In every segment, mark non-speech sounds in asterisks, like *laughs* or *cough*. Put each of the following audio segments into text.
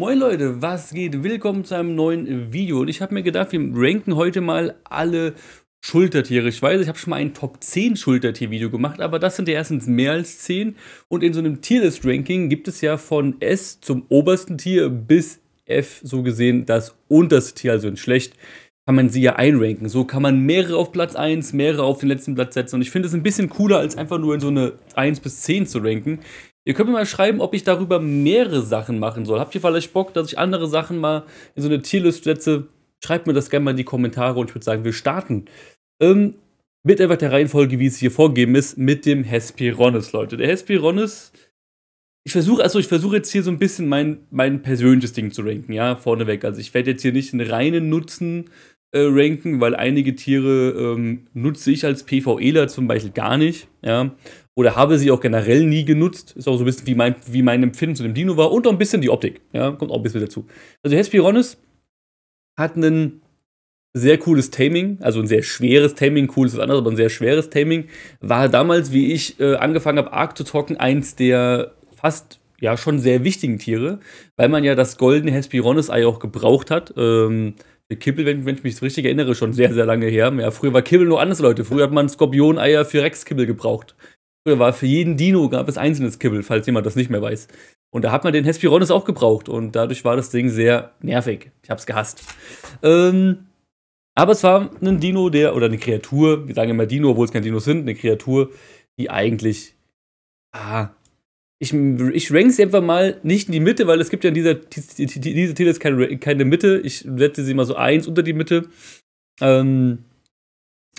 Moin Leute, was geht? Willkommen zu einem neuen Video. Und ich habe mir gedacht, wir ranken heute mal alle Schultertiere. Ich weiß, ich habe schon mal ein Top 10 Schultertier-Video gemacht, aber das sind ja erstens mehr als 10. Und in so einem Tierlist-Ranking gibt es ja von S zum obersten Tier bis F so gesehen das unterste Tier, also in schlecht kann man sie ja einranken. So kann man mehrere auf Platz 1, mehrere auf den letzten Platz setzen. Und ich finde es ein bisschen cooler, als einfach nur in so eine 1 bis 10 zu ranken. Ihr könnt mir mal schreiben, ob ich darüber mehrere Sachen machen soll. Habt ihr vielleicht Bock, dass ich andere Sachen mal in so eine Tierlist setze? Schreibt mir das gerne mal in die Kommentare und ich würde sagen, wir starten. Ähm, mit einfach der Reihenfolge, wie es hier vorgegeben ist, mit dem Hesperonis, Leute. Der Hesperonis, ich versuche, also ich jetzt hier so ein bisschen mein, mein persönliches Ding zu ranken, ja, vorneweg. Also ich werde jetzt hier nicht einen reinen Nutzen äh, ranken, weil einige Tiere ähm, nutze ich als PvEler zum Beispiel gar nicht, ja oder habe sie auch generell nie genutzt. Ist auch so ein bisschen wie mein, wie mein Empfinden zu dem Dino war und auch ein bisschen die Optik. Ja, kommt auch ein bisschen dazu. Also Hespironis hat einen sehr cooles Taming, also ein sehr schweres Taming, cool ist was anderes, aber ein sehr schweres Taming, war damals, wie ich äh, angefangen habe, Arc zu talken, eins der fast ja schon sehr wichtigen Tiere, weil man ja das goldene Hesperonyx-Ei auch gebraucht hat. Ähm, Kibbel, wenn, wenn, ich mich richtig erinnere, schon sehr, sehr lange her. Ja, früher war Kibbel nur anders, Leute. Früher hat man Skorpion-Eier für Rex-Kibbel gebraucht. Früher war für jeden Dino gab es einzelnes Kibbel, falls jemand das nicht mehr weiß. Und da hat man den Hespironis auch gebraucht und dadurch war das Ding sehr nervig. Ich hab's gehasst. Ähm, aber es war ein Dino, der, oder eine Kreatur, wir sagen immer Dino, obwohl es keine Dinos sind, eine Kreatur, die eigentlich. Ah, ich, ich rank sie einfach mal nicht in die Mitte, weil es gibt ja in dieser diese Tier keine, keine Mitte. Ich setze sie mal so eins unter die Mitte. Ähm,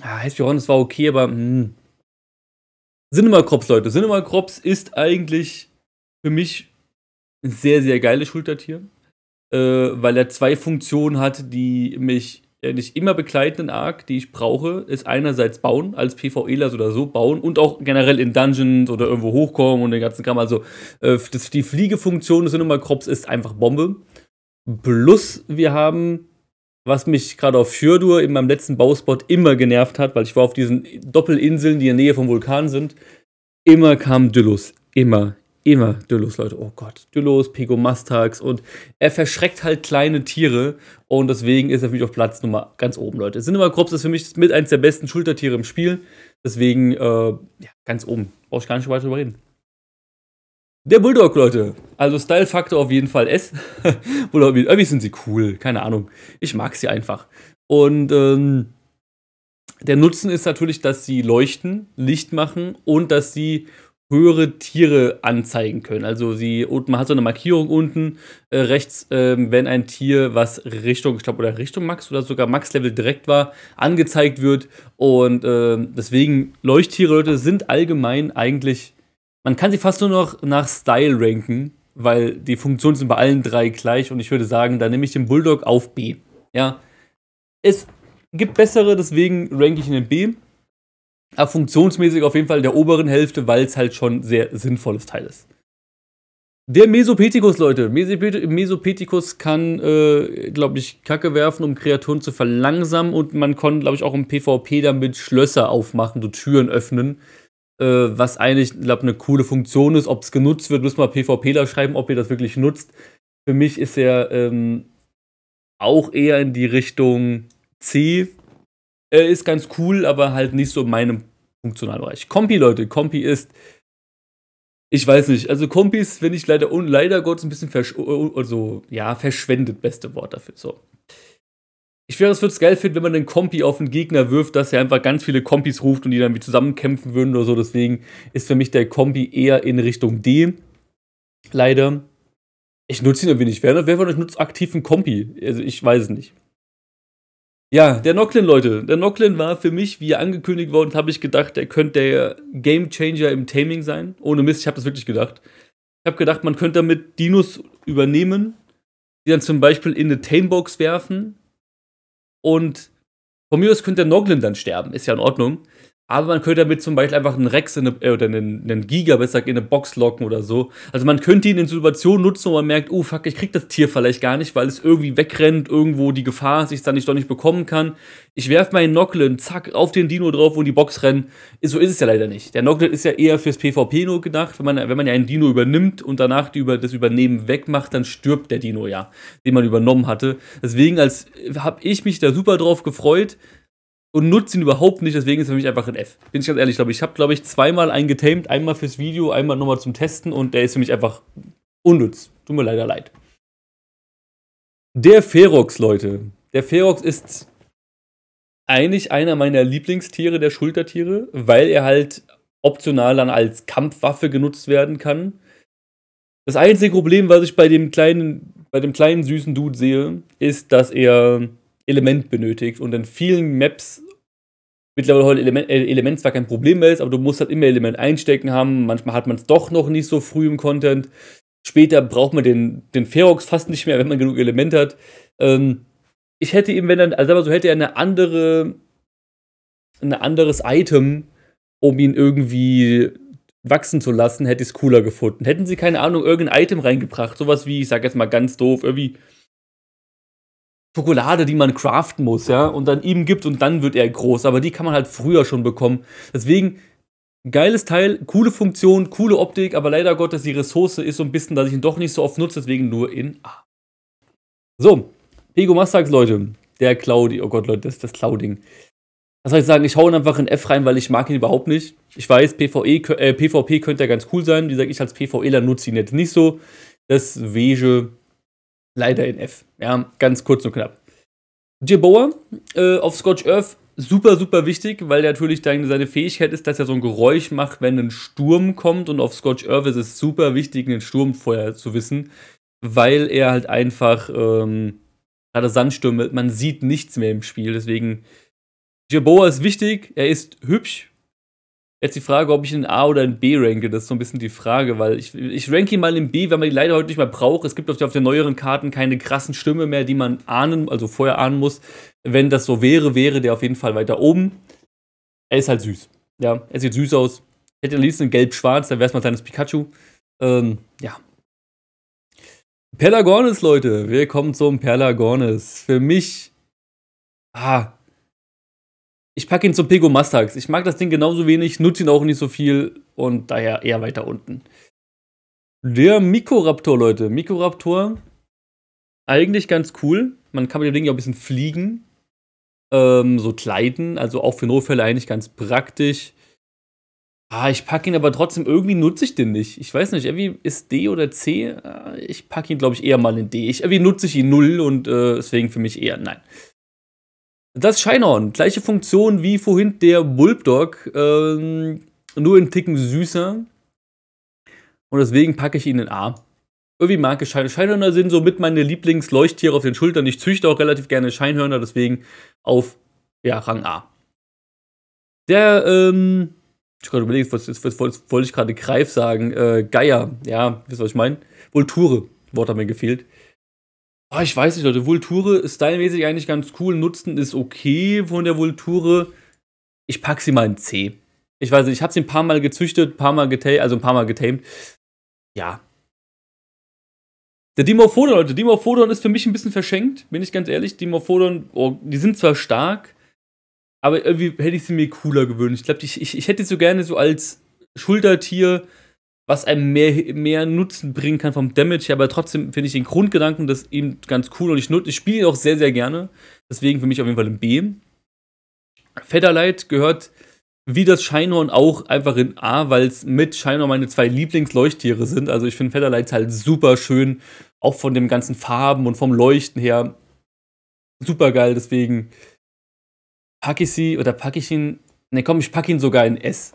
ah, Hespironis war okay, aber mh, hm. CinemaCrops, Leute. CinemaCrops ist eigentlich für mich ein sehr, sehr geiles Schultertier, äh, weil er zwei Funktionen hat, die mich nicht immer begleiten Arc, die ich brauche, ist einerseits bauen, als PvEler oder so bauen und auch generell in Dungeons oder irgendwo hochkommen und den ganzen Kram. Also äh, das, die Fliegefunktion des Cinema Crops ist einfach Bombe. Plus wir haben was mich gerade auf Fjordur in meinem letzten Bauspot immer genervt hat, weil ich war auf diesen Doppelinseln, die in der Nähe vom Vulkan sind, immer kam Dyllus. Immer, immer Dyllus, Leute. Oh Gott, Dyllus, Pegomastax und er verschreckt halt kleine Tiere und deswegen ist er für mich auf Platz Nummer ganz oben, Leute. Cinemacrops ist für mich mit eins der besten Schultertiere im Spiel, deswegen äh, ja, ganz oben. Brauche ich gar nicht weiter drüber reden. Der Bulldog, Leute. Also Style-Faktor auf jeden Fall S. *laughs* Oder irgendwie, sind sie cool, keine Ahnung. Ich mag sie einfach. Und ähm, der Nutzen ist natürlich, dass sie leuchten, Licht machen und dass sie höhere Tiere anzeigen können. Also sie, man hat so eine Markierung unten äh, rechts, äh, wenn ein Tier, was Richtung, ich glaube, oder Richtung Max oder sogar Max-Level direkt war, angezeigt wird. Und äh, deswegen Leuchttiere, Leute, sind allgemein eigentlich, man kann sie fast nur noch nach Style ranken, weil die Funktionen sind bei allen drei gleich und ich würde sagen, da nehme ich den Bulldog auf B. Ja. Es gibt bessere, deswegen ranke ich ihn in B. Aber funktionsmäßig auf jeden Fall in der oberen Hälfte, weil es halt schon ein sehr sinnvolles Teil ist. Der Mesopithecus, Leute. Mesopithecus kann, äh, glaube ich, Kacke werfen, um Kreaturen zu verlangsamen. Und man kann, glaube ich, auch im PvP damit Schlösser aufmachen, so Türen öffnen. Äh, was eigentlich, ich glaube, eine coole Funktion ist. Ob es genutzt wird, müssen PvP da schreiben, ob ihr das wirklich nutzt. Für mich ist er ähm, auch eher in die Richtung C. Er ist ganz cool, aber halt nicht so in meinem Funktionalbereich. Kompi, Leute, Kompi ist. Ich weiß nicht, also Kompis finde ich leider, leider Gottes ein bisschen versch äh, also, ja, verschwendet, beste Wort dafür. So. Ich wäre, es würde es geil finden, wenn man einen Kompi auf einen Gegner wirft, dass er einfach ganz viele Kompis ruft und die dann wie zusammenkämpfen würden oder so. Deswegen ist für mich der Kompi eher in Richtung D. Leider. Ich nutze ihn irgendwie nicht. Wer, wer von euch nutzt aktiv einen Kompi? Also ich weiß es nicht. Ja, der Nocklin, Leute. Der Nocklin war für mich, wie er angekündigt worden, habe ich gedacht, er könnte der Gamechanger im Taming sein. Ohne Mist, ich habe das wirklich gedacht. Ich habe gedacht, man könnte damit Dinos übernehmen, die dann zum Beispiel in eine Tamebox werfen und von mir aus könnte Noglin dann sterben, ist ja in Ordnung. Aber man könnte damit zum Beispiel einfach einen Rex eine, äh, oder einen, einen Giga besser in eine Box locken oder so. Also man könnte ihn in Situationen nutzen, wo man merkt, oh fuck, ich krieg das Tier vielleicht gar nicht, weil es irgendwie wegrennt, irgendwo die Gefahr, dass ich es dann nicht doch nicht bekommen kann. Ich werf meinen Nocklin, zack, auf den Dino drauf wo die Box rennen. So ist es ja leider nicht. Der Nocklin ist ja eher fürs PvP nur gedacht. Wenn man, wenn man ja einen Dino übernimmt und danach die über, das Übernehmen wegmacht, dann stirbt der Dino ja, den man übernommen hatte. Deswegen habe ich mich da super drauf gefreut, und nutze ihn überhaupt nicht, deswegen ist er für mich einfach ein F. Bin ich ganz ehrlich, glaube ich. Ich habe, glaube ich, zweimal einen getamed, einmal fürs Video, einmal nochmal zum Testen und der ist für mich einfach unnütz. Tut mir leider leid. Der Ferox, Leute. Der Ferox ist eigentlich einer meiner Lieblingstiere der Schultertiere, weil er halt optional dann als Kampfwaffe genutzt werden kann. Das einzige Problem, was ich bei dem kleinen, bei dem kleinen süßen Dude sehe, ist, dass er Element benötigt und in vielen Maps mittlerweile Element, äh, Element zwar kein Problem mehr ist, aber du musst halt immer Element einstecken haben. Manchmal hat man es doch noch nicht so früh im Content. Später braucht man den, den Ferox fast nicht mehr, wenn man genug Element hat. Ähm, ich hätte ihm, wenn dann, also so hätte er eine andere, ein anderes Item, um ihn irgendwie wachsen zu lassen, hätte ich es cooler gefunden. Hätten sie, keine Ahnung, irgendein Item reingebracht, sowas wie, ich sag jetzt mal ganz doof, irgendwie Schokolade, die man craften muss, ja, und dann ihm gibt und dann wird er groß. Aber die kann man halt früher schon bekommen. Deswegen, geiles Teil, coole Funktion, coole Optik, aber leider Gottes, die Ressource ist so ein bisschen, dass ich ihn doch nicht so oft nutze, deswegen nur in A. So, Pego Mastax, Leute. Der Claudi, oh Gott, Leute, das ist das Clouding. soll ich sagen, ich hau ihn einfach in F rein, weil ich mag ihn überhaupt nicht. Ich weiß, PvE, äh, PvP könnte ja ganz cool sein. Wie gesagt, ich als PvEler nutze ihn jetzt nicht so. Das Wege leider in F. Ja, ganz kurz und knapp. Jeboa äh, auf Scotch Earth, super, super wichtig, weil natürlich dann seine Fähigkeit ist, dass er so ein Geräusch macht, wenn ein Sturm kommt. Und auf Scotch Earth ist es super wichtig, einen Sturm vorher zu wissen, weil er halt einfach ähm, gerade Sandstürme, man sieht nichts mehr im Spiel. Deswegen, Jeboa ist wichtig, er ist hübsch, Jetzt die Frage, ob ich ihn A oder in B ranke, das ist so ein bisschen die Frage, weil ich, ich ranke ihn mal in B, weil man die leider heute nicht mehr braucht. Es gibt auf, der, auf den neueren Karten keine krassen Stimme mehr, die man ahnen, also vorher ahnen muss. Wenn das so wäre, wäre der auf jeden Fall weiter oben. Er ist halt süß. Ja, er sieht süß aus. Hätte am liebsten gelb-schwarz, dann wäre es mal ein kleines Pikachu. Ähm, ja. Pelagornis, Leute. Willkommen zum Pelagornis. Für mich. Ah, ich packe ihn zum Pego Mustangs. Ich mag das Ding genauso wenig, nutze ihn auch nicht so viel und daher eher weiter unten. Der Mikoraptor, Leute. Mikoraptor, eigentlich ganz cool. Man kann mit dem Ding ja ein bisschen fliegen. Ähm, so kleiden, also auch für Notfälle eigentlich ganz praktisch. Ah, ich packe ihn aber trotzdem, irgendwie nutze ich den nicht. Ich weiß nicht, irgendwie ist D oder C. Äh, ich packe ihn, glaube ich, eher mal in D. Ich, irgendwie nutze ich ihn null und äh, deswegen für mich eher nein. Das Scheinhorn, gleiche Funktion wie vorhin der Bulbdog, ähm, nur einen Ticken süßer. Und deswegen packe ich ihn in A. Irgendwie mag ich Scheinhörner. Scheinhörner sind somit meine Lieblingsleuchttiere auf den Schultern. Ich züchte auch relativ gerne Scheinhörner, deswegen auf ja, Rang A. Der, ähm, ich gerade überlegt, was, was, was, was wollte ich gerade Greif sagen? Äh, Geier, ja, wisst ihr, was ich meine? Vulture, Wort hat mir gefehlt. Ah, ich weiß nicht, Leute. Vulture ist stylmäßig eigentlich ganz cool. Nutzen ist okay von der Vulture. Ich pack sie mal in C. Ich weiß nicht, ich habe sie ein paar Mal gezüchtet, ein paar Mal getamed, also ein paar Mal getamed. Ja. Der Dimorphodon, Leute. Dimorphodon ist für mich ein bisschen verschenkt, bin ich ganz ehrlich. Dimorphodon, oh, die sind zwar stark, aber irgendwie hätte ich sie mir cooler gewünscht. Ich glaube, ich, ich, ich hätte sie so gerne so als Schultertier was einem mehr, mehr Nutzen bringen kann vom Damage her, aber trotzdem finde ich den Grundgedanken das eben ganz cool und ich, ich spiele ihn auch sehr, sehr gerne. Deswegen für mich auf jeden Fall ein B. Featherlight gehört wie das Scheinhorn auch einfach in A, weil es mit Scheinhorn meine zwei Lieblingsleuchttiere sind. Also ich finde Featherlights halt super schön, auch von den ganzen Farben und vom Leuchten her. Super geil, deswegen packe ich sie oder packe ich ihn. Ne, komm, ich packe ihn sogar in S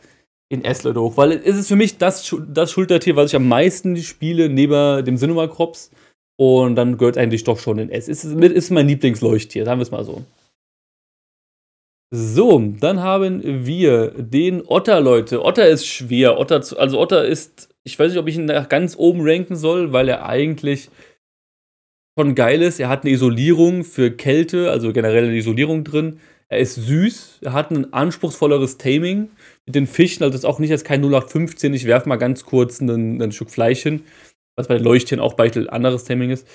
in Essled hoch, weil es ist für mich das, das Schultertier, was ich am meisten spiele, neben dem Cinema Crops. Und dann gehört eigentlich doch schon in S. Es ist, ist mein Lieblingsleuchttier, sagen wir es mal so. So, dann haben wir den Otter, Leute. Otter ist schwer. Otter, also Otter ist, ich weiß nicht, ob ich ihn nach ganz oben ranken soll, weil er eigentlich schon geil ist. Er hat eine Isolierung für Kälte, also generell eine Isolierung drin. Er ist süß, er hat ein anspruchsvolleres Taming mit den Fischen, also das ist auch nicht als kein 0815, ich werfe mal ganz kurz einen, einen Stück Fleisch hin, was bei den Leuchtchen auch ein anderes Timing ist.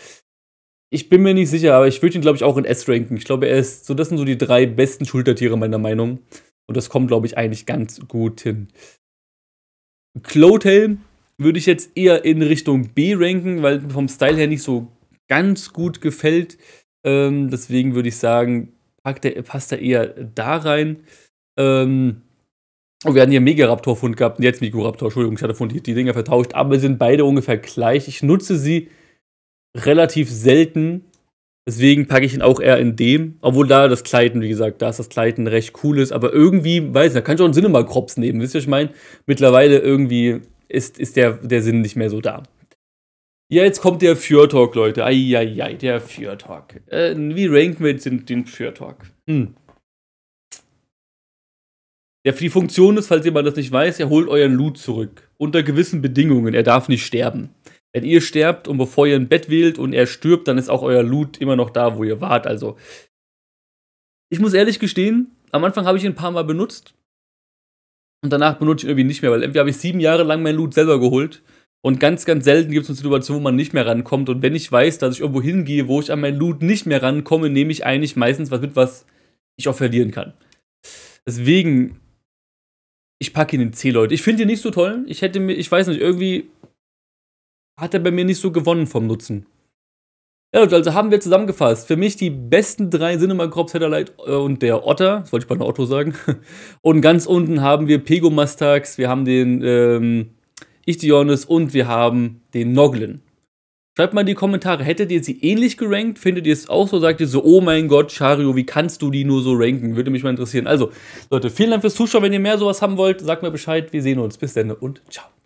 Ich bin mir nicht sicher, aber ich würde ihn, glaube ich, auch in S ranken. Ich glaube, er ist, so das sind so die drei besten Schultertiere meiner Meinung. Und das kommt, glaube ich, eigentlich ganz gut hin. Clowtail würde ich jetzt eher in Richtung B ranken, weil vom Style her nicht so ganz gut gefällt. Ähm, deswegen würde ich sagen, der, passt er eher da rein. Ähm, und wir hatten hier megaraptor fund gehabt und jetzt Mikroraptor, Entschuldigung, ich hatte Fund die Dinger vertauscht, aber sind beide ungefähr gleich. Ich nutze sie relativ selten, deswegen packe ich ihn auch eher in dem, obwohl da das Kleiden, wie gesagt, da ist das Kleiden recht cool ist, aber irgendwie, weiß ich, da kann ich auch einen Cinema Crops nehmen, wisst ihr, was ich meine? Mittlerweile irgendwie ist, ist der, der Sinn nicht mehr so da. Ja, jetzt kommt der Fjord Leute. Eieiei, der Fjord Talk. Äh, wie ranken wir den, den Hm. Der für die Funktion ist, falls jemand das nicht weiß, er holt euren Loot zurück. Unter gewissen Bedingungen. Er darf nicht sterben. Wenn ihr sterbt und bevor ihr ein Bett wählt und er stirbt, dann ist auch euer Loot immer noch da, wo ihr wart. Also, ich muss ehrlich gestehen, am Anfang habe ich ihn ein paar Mal benutzt. Und danach benutze ich ihn irgendwie nicht mehr, weil irgendwie habe ich sieben Jahre lang mein Loot selber geholt. Und ganz, ganz selten gibt es eine Situation, wo man nicht mehr rankommt. Und wenn ich weiß, dass ich irgendwo hingehe, wo ich an meinen Loot nicht mehr rankomme, nehme ich eigentlich meistens was mit, was ich auch verlieren kann. Deswegen ich packe ihn in C, Leute. Ich finde ihn nicht so toll. Ich hätte mir, ich weiß nicht, irgendwie hat er bei mir nicht so gewonnen vom Nutzen. Ja, Leute, also haben wir zusammengefasst. Für mich die besten drei Cinema Crops Headerlight äh, und der Otter, das wollte ich bei einem Otto sagen. *laughs* Und ganz unten haben wir Pego Mastax, wir haben den ähm, Ichthyonis und wir haben den Noglin. Schreibt mal in die Kommentare, hättet ihr sie ähnlich gerankt? Findet ihr es auch so? Sagt ihr so, oh mein Gott, Chario, wie kannst du die nur so ranken? Würde mich mal interessieren. Also, Leute, vielen Dank fürs Zuschauen. Wenn ihr mehr sowas haben wollt, sagt mir Bescheid. Wir sehen uns. Bis dann und ciao.